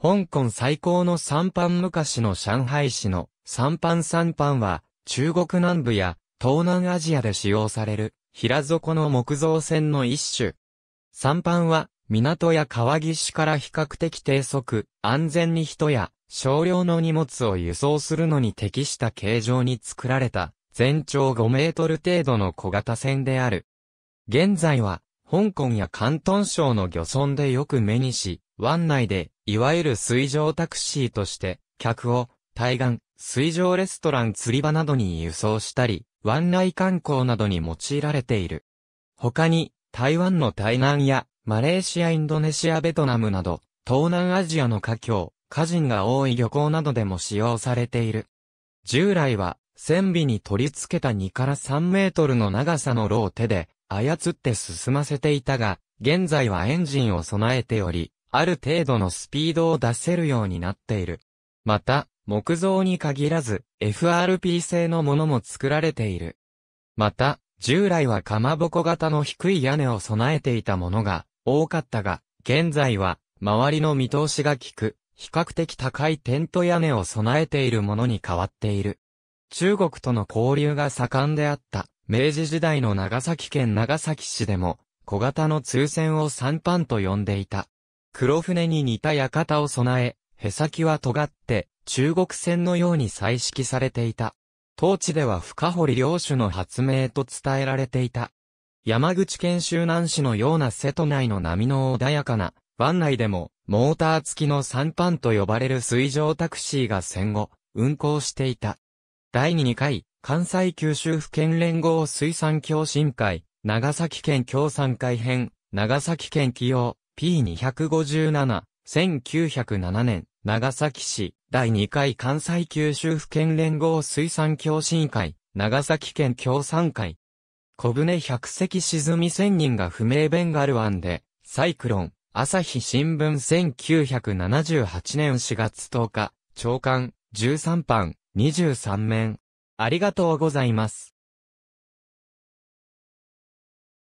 香港最高の三藩昔の上海市の三藩三藩は中国南部や東南アジアで使用される平底の木造船の一種。三藩は港や川岸から比較的低速、安全に人や少量の荷物を輸送するのに適した形状に作られた全長5メートル程度の小型船である。現在は香港や広東省の漁村でよく目にし、湾内で、いわゆる水上タクシーとして、客を、対岸、水上レストラン釣り場などに輸送したり、湾内観光などに用いられている。他に、台湾の台南や、マレーシアインドネシアベトナムなど、東南アジアの華僑、家人が多い漁港などでも使用されている。従来は、船尾に取り付けた2から3メートルの長さのロを手で、操って進ませていたが、現在はエンジンを備えており、ある程度のスピードを出せるようになっている。また、木造に限らず、FRP 製のものも作られている。また、従来はかまぼこ型の低い屋根を備えていたものが多かったが、現在は周りの見通しが効く、比較的高いテント屋根を備えているものに変わっている。中国との交流が盛んであった明治時代の長崎県長崎市でも小型の通船を三パンと呼んでいた。黒船に似た館を備え、へさきは尖って、中国船のように彩色されていた。当地では深堀領主の発明と伝えられていた。山口県周南市のような瀬戸内の波の穏やかな、湾内でも、モーター付きの三パンと呼ばれる水上タクシーが戦後、運行していた。第2回、関西九州府県連合水産協進会、長崎県協賛会編、長崎県起用、P257、1907年、長崎市、第2回関西九州府県連合水産協進会、長崎県協産会。小舟100隻沈み千人が不明ベンガル湾で、サイクロン、朝日新聞1978年4月10日、長官、13番、23面。ありがとうございます。